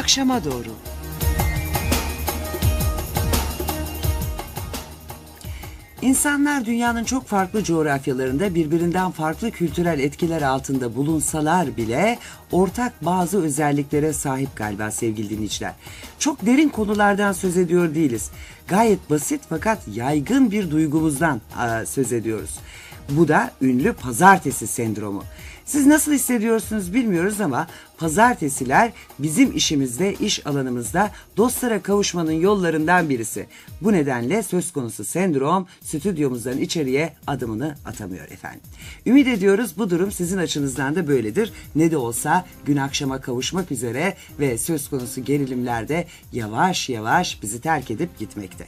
akşama doğru. İnsanlar dünyanın çok farklı coğrafyalarında birbirinden farklı kültürel etkiler altında bulunsalar bile ortak bazı özelliklere sahip galiba sevgili dinleyiciler. Çok derin konulardan söz ediyor değiliz. Gayet basit fakat yaygın bir duygumuzdan söz ediyoruz. Bu da ünlü pazartesi sendromu. Siz nasıl hissediyorsunuz bilmiyoruz ama pazartesiler bizim işimizde, iş alanımızda dostlara kavuşmanın yollarından birisi. Bu nedenle söz konusu sendrom stüdyomuzdan içeriye adımını atamıyor efendim. Ümit ediyoruz bu durum sizin açınızdan da böyledir. Ne de olsa gün akşama kavuşmak üzere ve söz konusu gerilimlerde yavaş yavaş bizi terk edip gitmekte.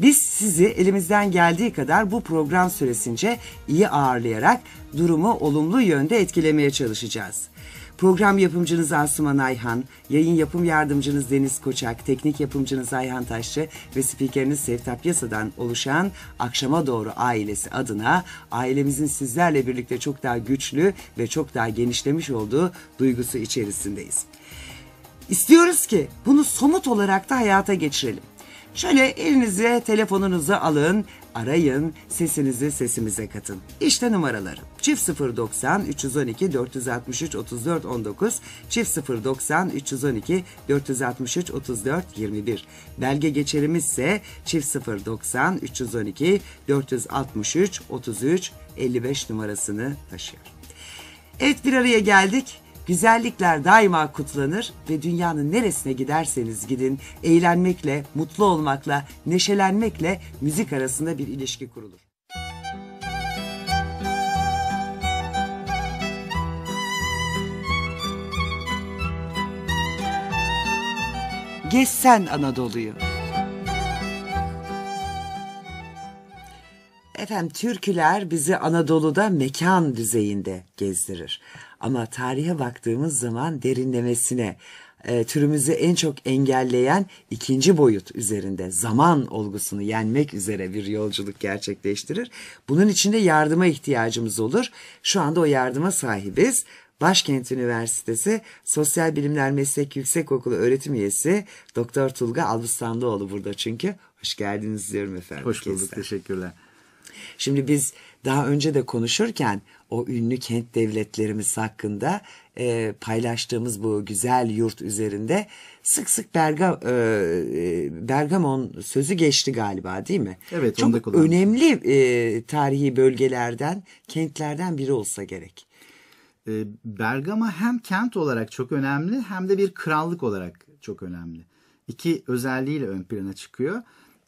Biz sizi elimizden geldiği kadar bu program süresince iyi ağırlayarak durumu olumlu yönde etkilemeye çalışacağız. Program yapımcınız Asuman Ayhan, yayın yapım yardımcınız Deniz Koçak, teknik yapımcınız Ayhan Taşçı ve spikeriniz Sevtap Yasa'dan oluşan Akşama Doğru ailesi adına ailemizin sizlerle birlikte çok daha güçlü ve çok daha genişlemiş olduğu duygusu içerisindeyiz. İstiyoruz ki bunu somut olarak da hayata geçirelim. Şöyle elinize telefonunuzu alın, arayın, sesinizi sesimize katın. İşte numaraları. Çift 090 312 463 34 19, çift 090 312 463 34 21. Belge geçerimizse çift 090 312 463 33 55 numarasını taşıyor. Evet bir araya geldik. Güzellikler daima kutlanır ve dünyanın neresine giderseniz gidin eğlenmekle, mutlu olmakla, neşelenmekle müzik arasında bir ilişki kurulur. Gezsen Anadolu'yu. Efendim türküler bizi Anadolu'da mekan düzeyinde gezdirir. Ama tarihe baktığımız zaman derinlemesine e, türümüzü en çok engelleyen ikinci boyut üzerinde zaman olgusunu yenmek üzere bir yolculuk gerçekleştirir. Bunun için de yardıma ihtiyacımız olur. Şu anda o yardıma sahibiz. Başkent Üniversitesi Sosyal Bilimler Meslek Yüksekokulu öğretim üyesi Doktor Tulga Albustanlıoğlu burada çünkü. Hoş geldiniz diyorum efendim. Hoş bulduk, Kesinlikle. teşekkürler. Şimdi biz daha önce de konuşurken o ünlü kent devletlerimiz hakkında e, paylaştığımız bu güzel yurt üzerinde sık sık Berga, e, e Bergamon sözü geçti galiba değil mi? Evet. Çok önemli e, tarihi bölgelerden, kentlerden biri olsa gerek. E, Bergama hem kent olarak çok önemli hem de bir krallık olarak çok önemli. İki özelliğiyle ön plana çıkıyor.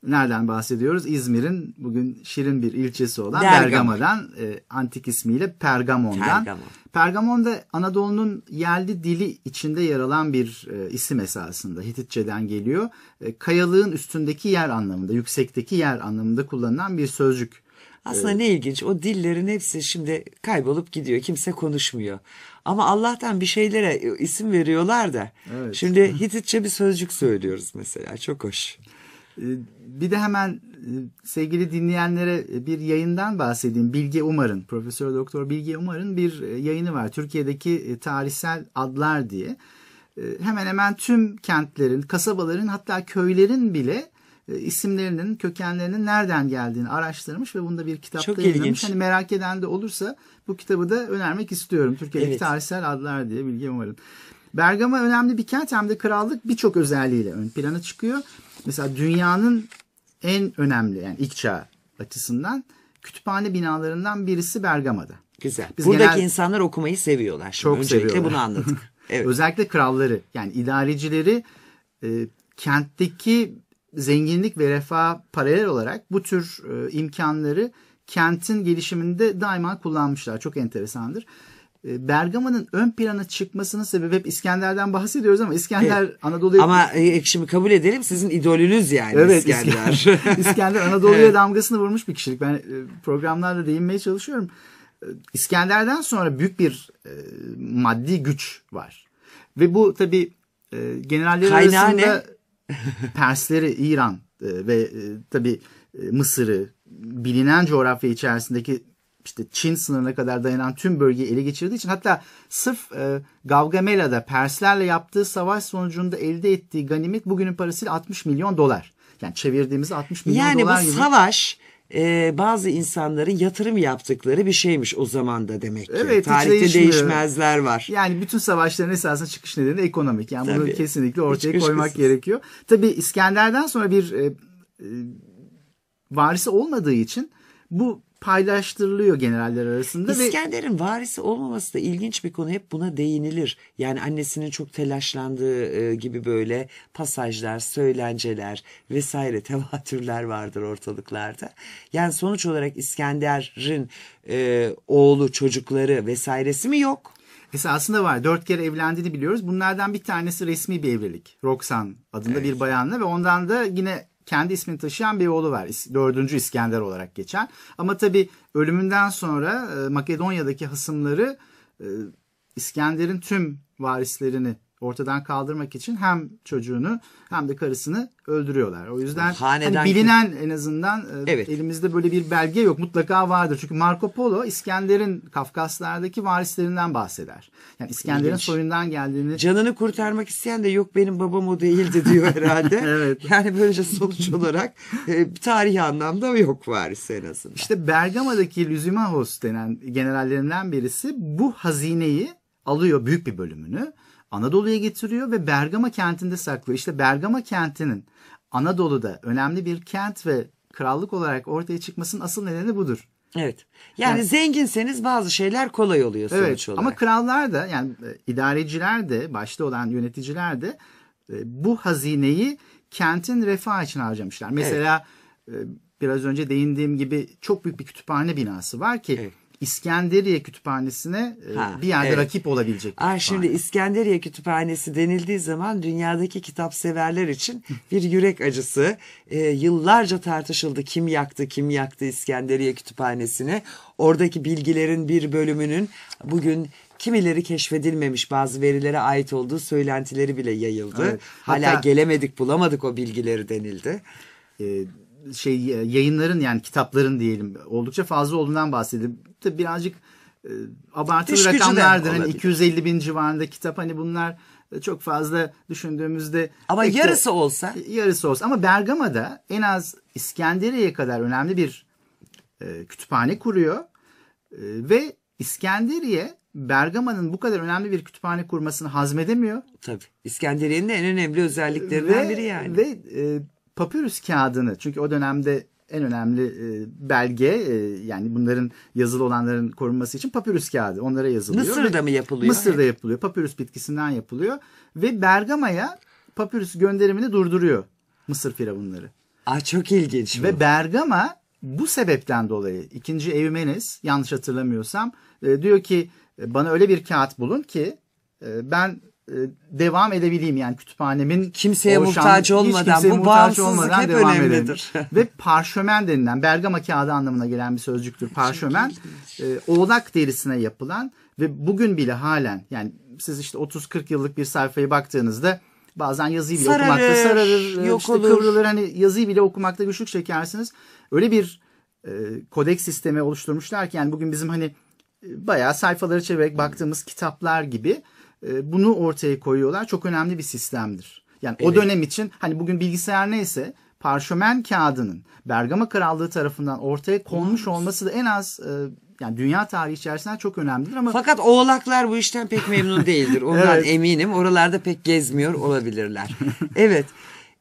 Nereden bahsediyoruz? İzmir'in bugün şirin bir ilçesi olan Dergam. Bergama'dan, e, antik ismiyle Pergamon'dan. Pergamon. Pergamon'da Anadolu'nun yerli dili içinde yer alan bir e, isim esasında. Hititçeden geliyor. E, kayalığın üstündeki yer anlamında, yüksekteki yer anlamında kullanılan bir sözcük. Aslında e, ne ilginç o dillerin hepsi şimdi kaybolup gidiyor. Kimse konuşmuyor. Ama Allah'tan bir şeylere e, isim veriyorlar da. Evet. Şimdi Hititçe bir sözcük söylüyoruz mesela. Çok hoş. Ee, bir de hemen e, sevgili dinleyenlere e, bir yayından bahsedeyim. Bilge Umar'ın, Profesör Doktor Bilge Umar'ın bir e, yayını var. Türkiye'deki tarihsel adlar diye. Hemen hemen tüm kentlerin, kasabaların hatta köylerin bile isimlerinin, kökenlerinin nereden geldiğini araştırmış ve bunda bir kitapta Çok yayınlamış. İlginç. Hani merak eden de olursa bu kitabı da önermek istiyorum. Türkiye'deki evet. tarihsel adlar diye Bilge Umar'ın. Bergama önemli bir kent hem de krallık birçok özelliğiyle ön plana çıkıyor mesela dünyanın en önemli yani ilk çağ açısından kütüphane binalarından birisi Bergama'da. Güzel. Biz Buradaki genel... insanlar okumayı seviyorlar. Şimdi çok Öncelikle seviyorlar. bunu anladık. Evet. Özellikle kralları yani idarecileri e, kentteki zenginlik ve refah paralel olarak bu tür e, imkanları kentin gelişiminde daima kullanmışlar. Çok enteresandır. Ee, Bergama'nın ön plana çıkmasının sebebi hep İskender'den bahsediyoruz ama İskender evet. Anadolu'ya... Ama e, şimdi kabul edelim sizin idolünüz yani evet, İskender. İskender, Anadolu'ya evet. damgasını vurmuş bir kişilik. Ben e, programlarda değinmeye çalışıyorum. Ee, İskender'den sonra büyük bir e, maddi güç var. Ve bu tabi e, generaller Kaynağı arasında ne? Persleri, İran e, ve e, tabi e, Mısır'ı bilinen coğrafya içerisindeki işte Çin sınırına kadar dayanan tüm bölgeyi ele geçirdiği için hatta sırf e, Gavgamela'da Perslerle yaptığı savaş sonucunda elde ettiği ganimet bugünün parasıyla 60 milyon dolar. Yani çevirdiğimiz 60 milyon yani dolar gibi. Yani bu savaş e, bazı insanların yatırım yaptıkları bir şeymiş o zaman da demek ki. Evet, Tarihte değişmezler var. Yani bütün savaşların esasında çıkış nedeni ekonomik. Yani Tabii. bunu kesinlikle ortaya koymak kuşkusuz. gerekiyor. Tabii İskender'den sonra bir e, e, varisi olmadığı için bu paylaştırılıyor generaller arasında. İskender'in ve... varisi olmaması da ilginç bir konu. Hep buna değinilir. Yani annesinin çok telaşlandığı e, gibi böyle pasajlar, söylenceler vesaire tevatürler vardır ortalıklarda. Yani sonuç olarak İskender'in e, oğlu, çocukları vesairesi mi yok? Esasında var. Dört kere evlendiğini biliyoruz. Bunlardan bir tanesi resmi bir evlilik. Roxan adında evet. bir bayanla ve ondan da yine kendi ismini taşıyan bir oğlu var. dördüncü İskender olarak geçen. Ama tabi ölümünden sonra e, Makedonya'daki hasımları e, İskender'in tüm varislerini ortadan kaldırmak için hem çocuğunu hem de karısını öldürüyorlar. O yüzden hani bilinen en azından e, evet. elimizde böyle bir belge yok. Mutlaka vardır. Çünkü Marco Polo İskender'in Kafkaslardaki varislerinden bahseder. Yani İskender'in soyundan geldiğini. Canını kurtarmak isteyen de yok benim babam o değildi diyor herhalde. evet. Yani böylece sonuç olarak e, tarihi anlamda yok varisi en azından. İşte Bergama'daki Lüzimahos denen generallerinden birisi bu hazineyi alıyor büyük bir bölümünü Anadolu'ya getiriyor ve Bergama kentinde saklıyor. İşte Bergama kentinin Anadolu'da önemli bir kent ve krallık olarak ortaya çıkmasının asıl nedeni budur. Evet. Yani, yani zenginseniz bazı şeyler kolay oluyor sonuç evet, olarak. Ama krallar da yani e, idareciler de başta olan yöneticiler de e, bu hazineyi kentin refah için harcamışlar. Mesela evet. E, biraz önce değindiğim gibi çok büyük bir kütüphane binası var ki evet. İskenderiye Kütüphanesi'ne e, ha, bir yerde evet. rakip olabilecek. Aa, şimdi İskenderiye Kütüphanesi denildiği zaman dünyadaki kitap severler için bir yürek acısı. E, yıllarca tartışıldı kim yaktı kim yaktı İskenderiye Kütüphanesi'ni. Oradaki bilgilerin bir bölümünün bugün kimileri keşfedilmemiş bazı verilere ait olduğu söylentileri bile yayıldı. Evet. Hatta, Hala gelemedik bulamadık o bilgileri denildi. Evet şey e, yayınların yani kitapların diyelim oldukça fazla olduğundan bahsedip de birazcık e, abartılı İş rakamlardır. Hani 250 bin civarında kitap hani bunlar e, çok fazla düşündüğümüzde ama yarısı de, olsa yarısı olsa ama Bergama'da en az İskenderiye kadar önemli bir e, kütüphane kuruyor e, ve İskenderiye Bergama'nın bu kadar önemli bir kütüphane kurmasını hazmedemiyor. Tabii. İskenderiye'nin en önemli özelliklerinden ve, biri yani. Ve e, papyrus kağıdını çünkü o dönemde en önemli e, belge e, yani bunların yazılı olanların korunması için papyrus kağıdı onlara yazılıyor. Mısır'da ve, mı yapılıyor? Mısır'da yapılıyor. Papyrus bitkisinden yapılıyor ve Bergama'ya papyrus gönderimini durduruyor Mısır firavunları. Aa ah, çok ilginç bu. Ve Bergama bu sebepten dolayı ikinci Evmenes yanlış hatırlamıyorsam e, diyor ki bana öyle bir kağıt bulun ki ben e, devam edebileyim yani kütüphanemin kimseye muhtaç olmadan kimseye bu muhtaç olmadan hep devam önemlidir. Ve parşömen denilen Bergama kağıdı anlamına gelen bir sözcüktür parşömen. E, oğlak derisine yapılan ve bugün bile halen yani siz işte 30-40 yıllık bir sayfaya baktığınızda bazen yazıyı bile sararır, okumakta sararır, e, yok işte olur. kıvrılır hani yazıyı bile okumakta güçlük çekersiniz. Öyle bir e, kodek sistemi oluşturmuşlar ki yani bugün bizim hani e, bayağı sayfaları çevirerek baktığımız kitaplar gibi e, bunu ortaya koyuyorlar. Çok önemli bir sistemdir. Yani evet. o dönem için hani bugün bilgisayar neyse parşömen kağıdının Bergama Krallığı tarafından ortaya konmuş olması da en az e, yani dünya tarihi içerisinde çok önemlidir ama fakat oğlaklar bu işten pek memnun değildir. Ondan evet. eminim. Oralarda pek gezmiyor olabilirler. evet.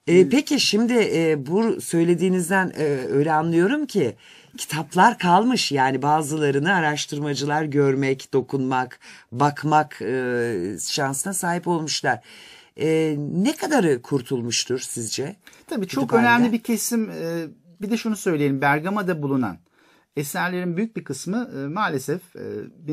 E, peki şimdi e, bu söylediğinizden e, öyle anlıyorum ki kitaplar kalmış yani bazılarını araştırmacılar görmek, dokunmak, bakmak e, şansına sahip olmuşlar. E, ne kadarı kurtulmuştur sizce? Tabii çok önemli bir kesim. E, bir de şunu söyleyelim Bergama'da bulunan eserlerin büyük bir kısmı e, maalesef e,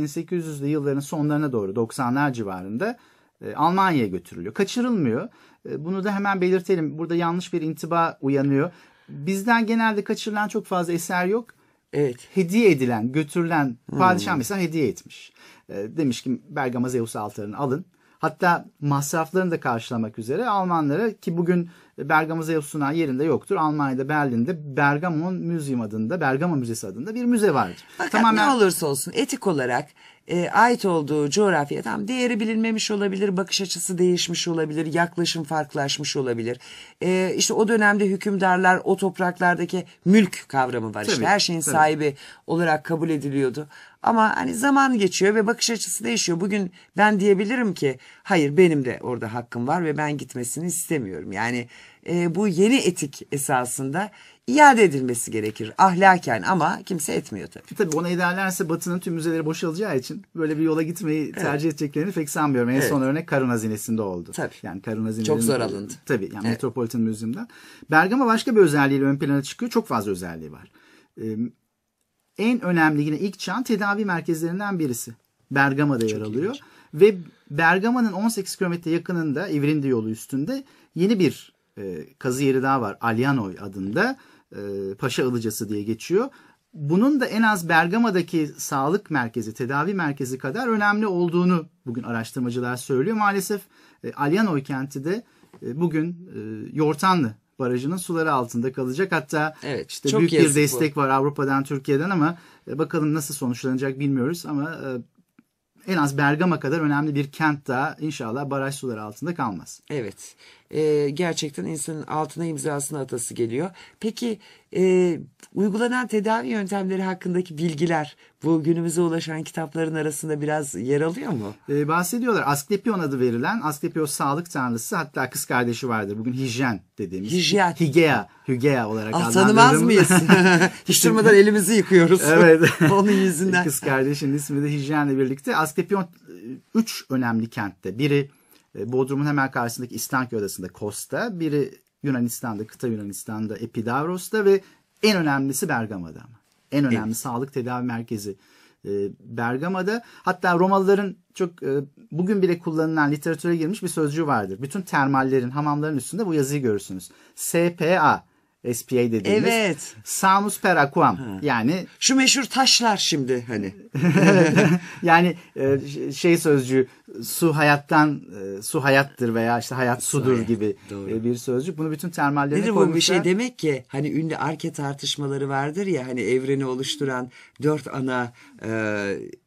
1800'lü yılların sonlarına doğru 90'lar civarında e, Almanya'ya götürülüyor. Kaçırılmıyor. E, bunu da hemen belirtelim. Burada yanlış bir intiba uyanıyor. Bizden genelde kaçırılan çok fazla eser yok. Evet. Hediye edilen, götürülen hmm. padişah hmm. mesela hediye etmiş. Ee, demiş ki Bergama Zeus altarını alın. Hatta masraflarını da karşılamak üzere Almanlara ki bugün Bergama Zeus yerinde yoktur. Almanya'da Berlin'de Bergamon Museum adında, Bergama Müzesi adında bir müze vardır. Fakat Tamamen... ne olursa olsun etik olarak e, ait olduğu coğrafya tam değeri bilinmemiş olabilir, bakış açısı değişmiş olabilir, yaklaşım farklılaşmış olabilir. E, işte o dönemde hükümdarlar o topraklardaki mülk kavramı var. Tabii, işte her şeyin tabii. sahibi olarak kabul ediliyordu. Ama hani zaman geçiyor ve bakış açısı değişiyor. Bugün ben diyebilirim ki hayır benim de orada hakkım var ve ben gitmesini istemiyorum. Yani e, bu yeni etik esasında iade edilmesi gerekir ahlaken ama kimse etmiyor tabii. Tabii ona ederlerse Batı'nın tüm müzeleri boşalacağı için böyle bir yola gitmeyi evet. tercih edeceklerini pek sanmıyorum. En evet. son örnek Karun Hazinesi'nde oldu. Tabii. Yani Karun Çok zor alındı. Tabii yani evet. Metropolitan Müzesi'nden. Bergama başka bir özelliğiyle ön plana çıkıyor. Çok fazla özelliği var. Ee, en önemli yine ilk çağın tedavi merkezlerinden birisi. Bergama'da Çok yer alıyor. İlginç. Ve Bergama'nın 18 kilometre yakınında İvrindi yolu üstünde yeni bir e, kazı yeri daha var Alyanoy adında e, Paşa Ilıcası diye geçiyor. Bunun da en az Bergama'daki sağlık merkezi, tedavi merkezi kadar önemli olduğunu bugün araştırmacılar söylüyor. Maalesef e, Alyanoy kenti de e, bugün e, Yortanlı barajının suları altında kalacak. Hatta evet, işte büyük bir destek bu. var Avrupa'dan, Türkiye'den ama bakalım nasıl sonuçlanacak bilmiyoruz ama en az Bergama kadar önemli bir kent daha inşallah baraj suları altında kalmaz. Evet e, gerçekten insanın altına imzasını atası geliyor. Peki e, uygulanan tedavi yöntemleri hakkındaki bilgiler bu günümüze ulaşan kitapların arasında biraz yer alıyor mu? E, bahsediyorlar. Asklepion adı verilen Asklepios sağlık tanrısı hatta kız kardeşi vardır. Bugün hijyen dediğimiz. Hijyen. Higea. Higea olarak ah, Tanımaz mıyız? Hiç durmadan elimizi yıkıyoruz. evet. Onun yüzünden. Kız kardeşinin ismi de hijyenle birlikte. Asklepion 3 e, önemli kentte. Biri ee, Bodrum'un hemen karşısındaki İstanköy adasında Kosta, biri Yunanistan'da, kıta Yunanistan'da, Epidavros'ta ve en önemlisi Bergama'da. En önemli evet. sağlık tedavi merkezi e, Bergama'da. Hatta Romalıların çok e, bugün bile kullanılan literatüre girmiş bir sözcüğü vardır. Bütün termallerin, hamamların üstünde bu yazıyı görürsünüz. SPA SPA dediğimiz. Evet. Samus per aquam. Ha. Yani şu meşhur taşlar şimdi hani. yani e, şey sözcüğü su hayattan e, su hayattır veya işte hayat sudur su gibi Doğru. E, bir sözcük. Bunu bütün termallerine Nedir koymuşlar. Bu bir şey demek ki hani ünlü arke tartışmaları vardır ya hani evreni oluşturan dört ana e,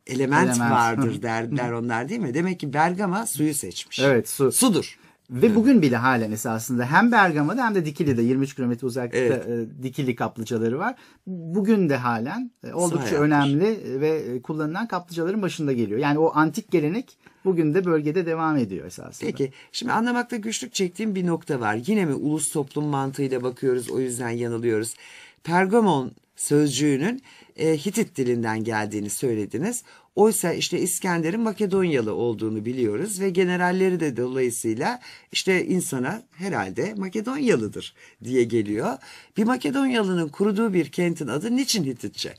element, element vardır derler onlar değil mi? Demek ki Bergama suyu seçmiş. Evet su. Sudur. Ve evet. bugün bile halen esasında hem Bergama'da hem de Dikili'de 23 kilometre uzaklıkta evet. E, Dikili kaplıcaları var. Bugün de halen e, oldukça Sahaya önemli ve e, kullanılan kaplıcaların başında geliyor. Yani o antik gelenek bugün de bölgede devam ediyor esasında. Peki şimdi anlamakta güçlük çektiğim bir nokta var. Yine mi ulus toplum mantığıyla bakıyoruz o yüzden yanılıyoruz. Pergamon sözcüğünün e, Hitit dilinden geldiğini söylediniz. Oysa işte İskender'in Makedonyalı olduğunu biliyoruz ve generalleri de dolayısıyla işte insana herhalde Makedonyalıdır diye geliyor. Bir Makedonyalı'nın kurduğu bir kentin adı niçin Hititçe?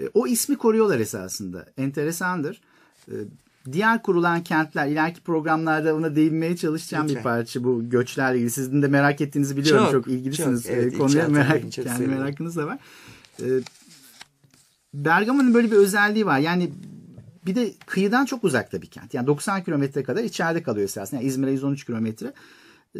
E, o ismi koruyorlar esasında. Enteresandır. E, diğer kurulan kentler, ileriki programlarda ona değinmeye çalışacağım Lütfen. bir parça bu göçlerle ilgili. Sizin de merak ettiğinizi biliyorum. Çok, çok ilgilisiniz çok, e, evet, konuya. Merak, kendi merakınız da var. Ee, Bergama'nın böyle bir özelliği var. Yani bir de kıyıdan çok uzakta bir kent. Yani 90 kilometre kadar içeride kalıyor esasında. Yani İzmir'e 113 kilometre. Ee,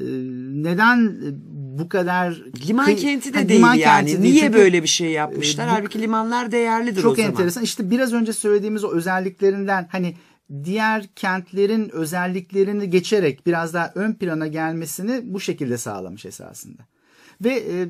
neden bu kadar liman kenti de ha, değil liman yani kenti niye Çünkü, böyle bir şey yapmışlar e, bu, halbuki limanlar değerlidir çok o zaman. Çok enteresan işte biraz önce söylediğimiz o özelliklerinden hani diğer kentlerin özelliklerini geçerek biraz daha ön plana gelmesini bu şekilde sağlamış esasında. Ve e,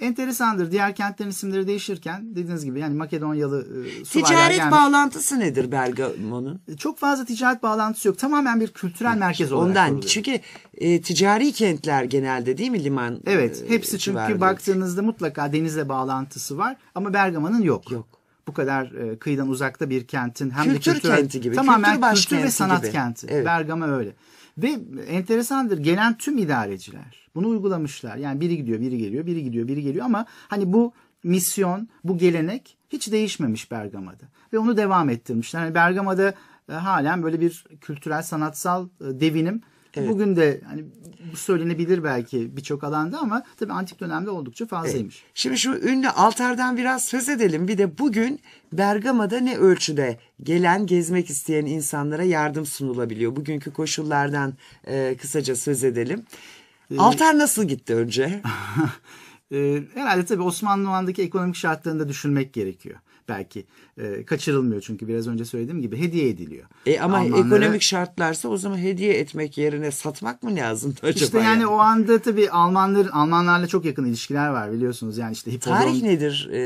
enteresandır. Diğer kentlerin isimleri değişirken dediğiniz gibi yani Makedonyalı e, Ticaret gelmiş. bağlantısı nedir Bergamo'nun? E, çok fazla ticaret bağlantısı yok. Tamamen bir kültürel merkez olarak Ondan kuruluyor. çünkü e, ticari kentler genelde değil mi liman? E, evet hepsi e, çünkü civarında. baktığınızda mutlaka denizle bağlantısı var ama Bergama'nın yok. Yok bu kadar e, kıyıdan uzakta bir kentin hem kültür de kültür kenti gibi tamamen kültür, kültür ve sanat gibi. kenti. Evet. Bergama öyle. Ve enteresandır gelen tüm idareciler bunu uygulamışlar. Yani biri gidiyor, biri geliyor, biri gidiyor, biri geliyor ama hani bu misyon, bu gelenek hiç değişmemiş Bergama'da. Ve onu devam ettirmişler. hani Bergama'da e, halen böyle bir kültürel, sanatsal e, devinim Evet. Bugün de hani bu söylenebilir belki birçok alanda ama tabii antik dönemde oldukça fazlaymış. Evet. Şimdi şu ünlü altardan biraz söz edelim. Bir de bugün Bergama'da ne ölçüde gelen gezmek isteyen insanlara yardım sunulabiliyor? Bugünkü koşullardan e, kısaca söz edelim. Ee, Altar nasıl gitti önce? e, herhalde tabii Osmanlı zamanındaki ekonomik şartlarını da düşünmek gerekiyor belki e, kaçırılmıyor çünkü biraz önce söylediğim gibi hediye ediliyor. E ama Almanlara... ekonomik şartlarsa o zaman hediye etmek yerine satmak mı lazım acaba? İşte yani, yani o anda tabii Almanlar Almanlarla çok yakın ilişkiler var biliyorsunuz. Yani işte hipodrom. Tarih nedir? Ee...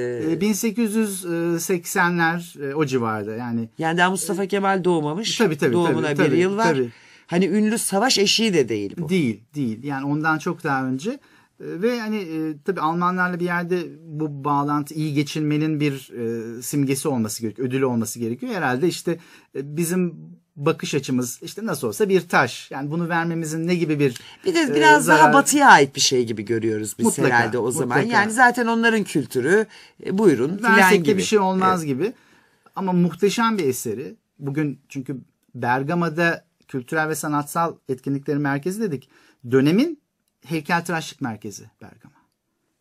1880'ler e, e, o civarda yani. Yani daha Mustafa e, Kemal doğmamış. Tabii tabii. Doğumuna tabii, bir yıl var. Tabii. Hani ünlü savaş eşiği de değil bu. Değil değil yani ondan çok daha önce. Ee, ve hani e, tabii Almanlarla bir yerde bu bağlantı iyi geçinmenin bir e, simgesi olması gerekiyor, ödülü olması gerekiyor. Herhalde işte e, bizim bakış açımız işte nasıl olsa bir taş. Yani bunu vermemizin ne gibi bir Bir de e, biraz e, zarar... daha batıya ait bir şey gibi görüyoruz biz mutlaka, herhalde o zaman. Mutlaka. Yani zaten onların kültürü e, buyurun Versek gibi. bir şey olmaz evet. gibi. Ama muhteşem bir eseri. Bugün çünkü Bergama'da kültürel ve sanatsal etkinliklerin merkezi dedik. Dönemin heykeltıraşlık merkezi Bergama.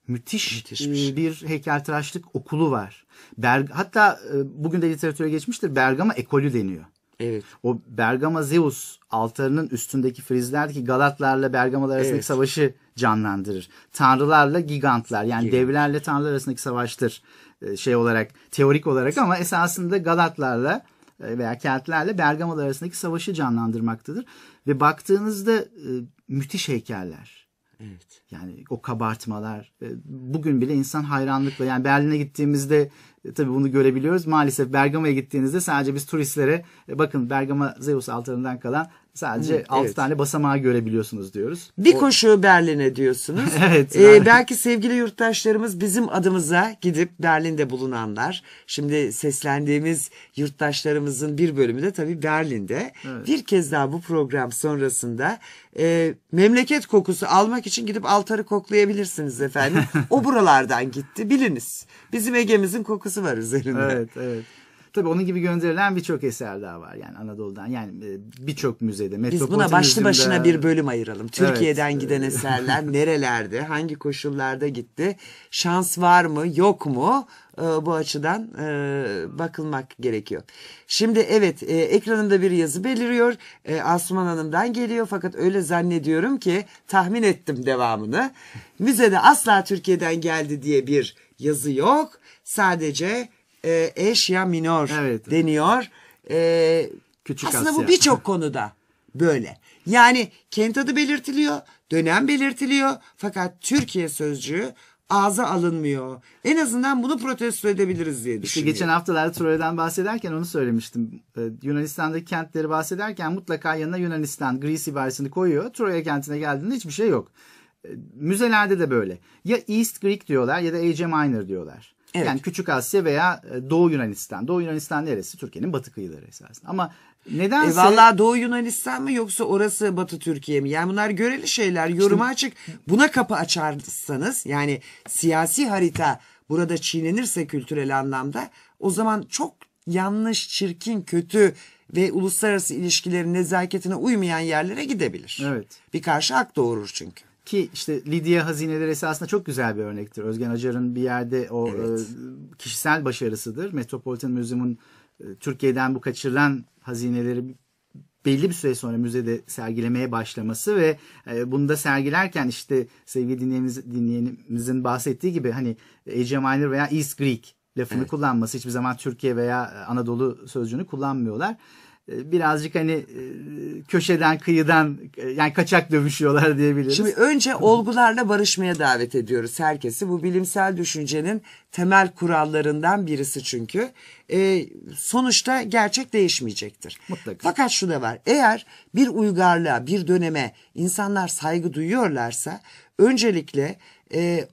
Müthiş, Müthişmiş. E, bir heykeltıraşlık okulu var. Berg hatta e, bugün de literatüre geçmiştir. Bergama ekolü deniyor. Evet. O Bergama Zeus altarının üstündeki frizlerdeki Galatlarla Bergamalar arasındaki evet. savaşı canlandırır. Tanrılarla gigantlar yani Gigant. devlerle tanrılar arasındaki savaştır e, şey olarak teorik olarak ama esasında Galatlarla veya kentlerle Bergamalar arasındaki savaşı canlandırmaktadır. Ve baktığınızda müthiş heykeller. Evet. Yani o kabartmalar. E, bugün bile insan hayranlıkla yani Berlin'e gittiğimizde e, tabii bunu görebiliyoruz. Maalesef Bergama'ya gittiğinizde sadece biz turistlere e, bakın Bergama Zeus altarından kalan sadece Hı, 6 tane basamağı görebiliyorsunuz diyoruz. Bir o... koşu Berlin'e diyorsunuz. evet. Ee, belki sevgili yurttaşlarımız bizim adımıza gidip Berlin'de bulunanlar. Şimdi seslendiğimiz yurttaşlarımızın bir bölümü de tabii Berlin'de. Evet. Bir kez daha bu program sonrasında e, memleket kokusu almak için gidip altarı koklayabilirsiniz efendim. o buralardan gitti biliniz. Bizim Ege'mizin kokusu damgası var üzerinde. Evet evet. Tabii onun gibi gönderilen birçok eser daha var yani Anadolu'dan. Yani e, birçok müzede. Biz buna başlı başına bir bölüm ayıralım. Türkiye'den evet. giden eserler nerelerde, hangi koşullarda gitti, şans var mı, yok mu? Ee, bu açıdan e, bakılmak gerekiyor. Şimdi evet e, ekranında bir yazı beliriyor. Asuman Hanım'dan geliyor fakat öyle zannediyorum ki tahmin ettim devamını. Müzede asla Türkiye'den geldi diye bir yazı yok sadece e, Eşya Minor evet. deniyor. E, Küçük aslında Asya. bu birçok konuda böyle. Yani kent adı belirtiliyor, dönem belirtiliyor fakat Türkiye sözcüğü ağza alınmıyor. En azından bunu protesto edebiliriz diye düşünüyorum. İşte geçen haftalarda Troya'dan bahsederken onu söylemiştim. Ee, Yunanistan'daki kentleri bahsederken mutlaka yanına Yunanistan, Greece ibaresini koyuyor. Troya kentine geldiğinde hiçbir şey yok. Ee, müzelerde de böyle. Ya East Greek diyorlar ya da Asia Minor diyorlar. Evet. Yani Küçük Asya veya e, Doğu Yunanistan. Doğu Yunanistan neresi? Türkiye'nin batı kıyıları esasında. Ama Nedense... E vallahi Doğu Yunanistan mı yoksa orası Batı Türkiye mi? Yani bunlar göreli şeyler, yoruma işte... açık. Buna kapı açarsanız yani siyasi harita burada çiğnenirse kültürel anlamda o zaman çok yanlış, çirkin, kötü ve uluslararası ilişkilerin nezaketine uymayan yerlere gidebilir. Evet. Bir karşı hak doğurur çünkü ki işte Lidya hazineleri esasında çok güzel bir örnektir. Özgen Acar'ın bir yerde o e, evet. e, kişisel başarısıdır. Metropolitan Museum'un e, Türkiye'den bu kaçırılan hazineleri belli bir süre sonra müzede sergilemeye başlaması ve e, bunu da sergilerken işte sevgili dinleyenimiz, dinleyenimizin bahsettiği gibi hani Ece Minor veya East Greek lafını evet. kullanması hiçbir zaman Türkiye veya e, Anadolu sözcüğünü kullanmıyorlar. Ee, birazcık hani e, köşeden kıyıdan e, yani kaçak dövüşüyorlar diyebiliriz. Şimdi önce olgularla barışmaya davet ediyoruz herkesi. Bu bilimsel düşüncenin temel kurallarından birisi çünkü. E, sonuçta gerçek değişmeyecektir. Mutlaka. Fakat şu da var. Eğer bir uygarlığa, bir döneme insanlar saygı duyuyorlarsa öncelikle e,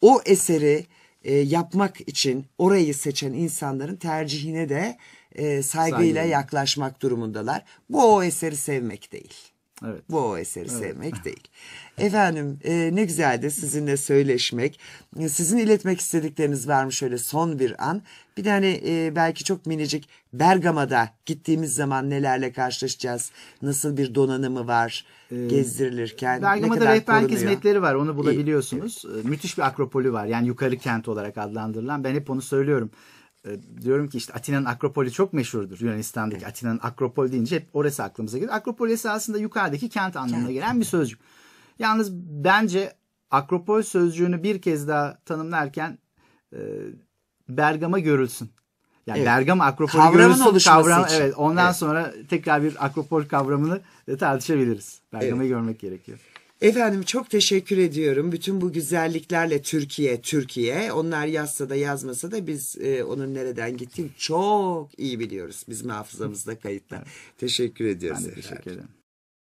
o eseri e, yapmak için orayı seçen insanların tercihine de e, saygıyla Saygı. yaklaşmak durumundalar. Bu o eseri sevmek değil. Evet. Bu o eseri evet. sevmek değil. Efendim e, ne güzeldi sizinle söyleşmek. Sizin iletmek istedikleriniz var mı şöyle son bir an? Bir tane hani, e, belki çok minicik Bergama'da gittiğimiz zaman nelerle karşılaşacağız? Nasıl bir donanımı var ee, gezdirilirken? Bergama'da ne kadar rehberlik korunuyor? hizmetleri var onu bulabiliyorsunuz. İyi. E, müthiş bir akropolü var yani yukarı kent olarak adlandırılan. Ben hep onu söylüyorum e, diyorum ki işte Atina'nın Akropoli çok meşhurdur. Yunanistan'daki evet. Atina'nın Akropoli deyince hep orası aklımıza geliyor. Akropoli esasında yukarıdaki kent anlamına kent. gelen bir sözcük. Yalnız bence Akropol sözcüğünü bir kez daha tanımlarken e, Bergama görülsün. Yani evet. Bergama Akropol Kavramın görülsün. Kavram, için. Evet, ondan evet. sonra tekrar bir Akropol kavramını tartışabiliriz. Bergama'yı evet. görmek gerekiyor. Efendim çok teşekkür ediyorum. Bütün bu güzelliklerle Türkiye, Türkiye. Onlar yazsa da yazmasa da biz e, onun nereden gittiğini çok iyi biliyoruz. Bizim hafızamızda kayıtlar. teşekkür ediyoruz. Ben de teşekkür ederim.